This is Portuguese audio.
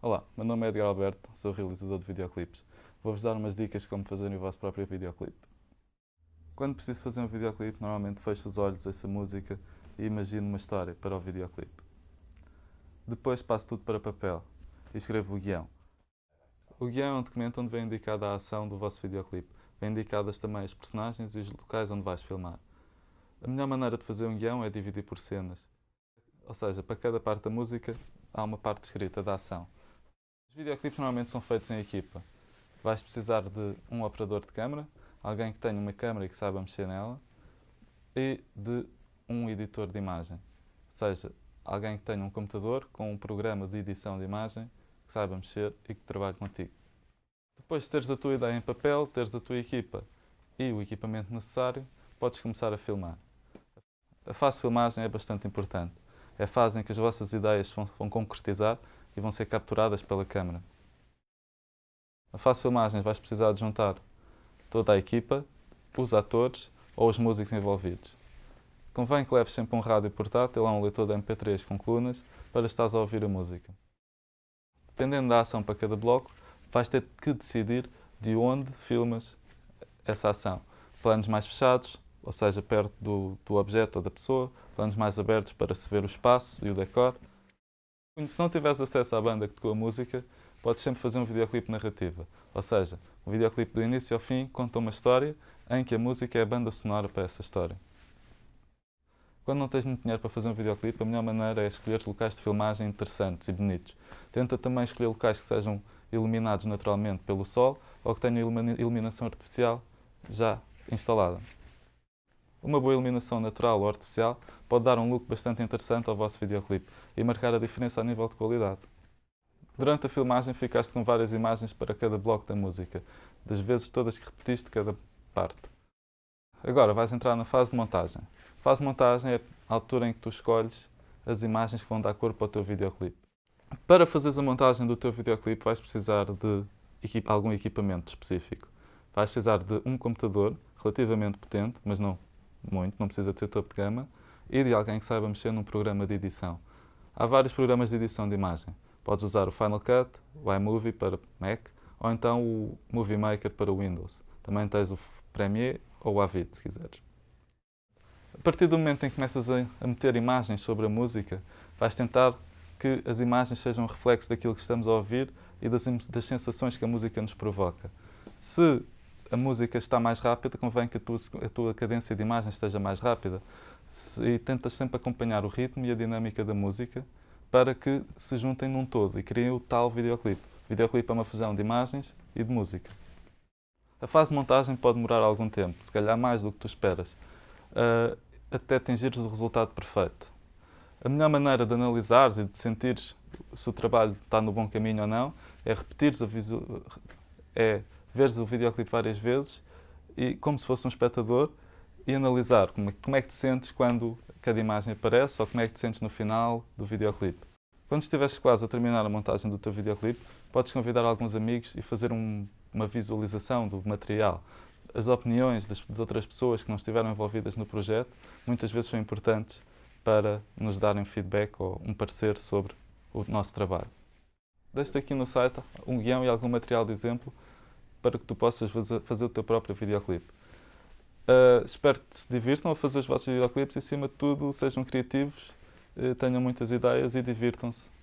Olá, meu nome é Edgar Alberto, sou realizador de videoclipes. Vou-vos dar umas dicas de como fazerem o vosso próprio videoclipe. Quando preciso fazer um videoclipe, normalmente fecho os olhos, ouço a música e imagino uma história para o videoclipe. Depois passo tudo para papel e escrevo o guião. O guião é um documento onde vem indicada a ação do vosso videoclipe. Vem indicadas também as personagens e os locais onde vais filmar. A melhor maneira de fazer um guião é dividir por cenas. Ou seja, para cada parte da música há uma parte escrita da ação. Os videoclipes normalmente são feitos em equipa. Vais precisar de um operador de câmara, alguém que tenha uma câmara e que saiba mexer nela, e de um editor de imagem. Ou seja, alguém que tenha um computador com um programa de edição de imagem que saiba mexer e que trabalhe contigo. Depois de teres a tua ideia em papel, teres a tua equipa e o equipamento necessário, podes começar a filmar. A fase de filmagem é bastante importante. É a fase em que as vossas ideias vão, vão concretizar e vão ser capturadas pela câmera. Na fase de filmagens vais precisar de juntar toda a equipa, os atores ou os músicos envolvidos. Convém que leves sempre um rádio portátil ou um leitor de MP3 com colunas para estares a ouvir a música. Dependendo da ação para cada bloco, vais ter que decidir de onde filmas essa ação. Planos mais fechados, ou seja, perto do, do objeto ou da pessoa, planos mais abertos para se ver o espaço e o decor, se não tiveres acesso à banda que tocou a música, podes sempre fazer um videoclipe narrativa. Ou seja, um videoclipe do início ao fim conta uma história em que a música é a banda sonora para essa história. Quando não tens muito dinheiro para fazer um videoclipe, a melhor maneira é escolher locais de filmagem interessantes e bonitos. Tenta também escolher locais que sejam iluminados naturalmente pelo sol ou que tenham iluminação artificial já instalada. Uma boa iluminação natural ou artificial pode dar um look bastante interessante ao vosso videoclipe e marcar a diferença a nível de qualidade. Durante a filmagem ficaste com várias imagens para cada bloco da música, das vezes todas que repetiste cada parte. Agora vais entrar na fase de montagem. A fase de montagem é a altura em que tu escolhes as imagens que vão dar corpo ao teu videoclipe. Para fazeres a montagem do teu videoclipe vais precisar de algum equipamento específico. Vais precisar de um computador relativamente potente, mas não muito, não precisa de ser top de gama, e de alguém que saiba mexer num programa de edição. Há vários programas de edição de imagem. Podes usar o Final Cut, o iMovie para Mac ou então o Movie Maker para Windows. Também tens o Premiere ou o Avid, se quiseres. A partir do momento em que começas a, meter imagens sobre a música, vais tentar que as imagens sejam um reflexo daquilo que estamos a ouvir e das, das sensações que a música nos provoca. Se a música está mais rápida, convém que a tua, a tua cadência de imagem esteja mais rápida e tentas sempre acompanhar o ritmo e a dinâmica da música para que se juntem num todo e criem o tal videoclipe. O videoclipe é uma fusão de imagens e de música. A fase de montagem pode demorar algum tempo, se calhar mais do que tu esperas, uh, até atingires o resultado perfeito. A melhor maneira de analisares e de sentires se o trabalho está no bom caminho ou não é repetires a visu... é veres o videoclipe várias vezes e como se fosse um espectador e analisar como, é, como é que te sentes quando cada imagem aparece ou como é que te sentes no final do videoclipe. Quando estiveres quase a terminar a montagem do teu videoclipe, podes convidar alguns amigos e fazer um, uma visualização do material. As opiniões das, das outras pessoas que não estiveram envolvidas no projeto muitas vezes são importantes para nos darem feedback ou um parecer sobre o nosso trabalho. Deixo-te aqui no site um guião e algum material de exemplo para que tu possas fazer o teu próprio videoclipe. Uh, espero que se divirtam a fazer os vossos videoclipes e, acima de tudo, sejam criativos, eh, tenham muitas ideias e divirtam-se.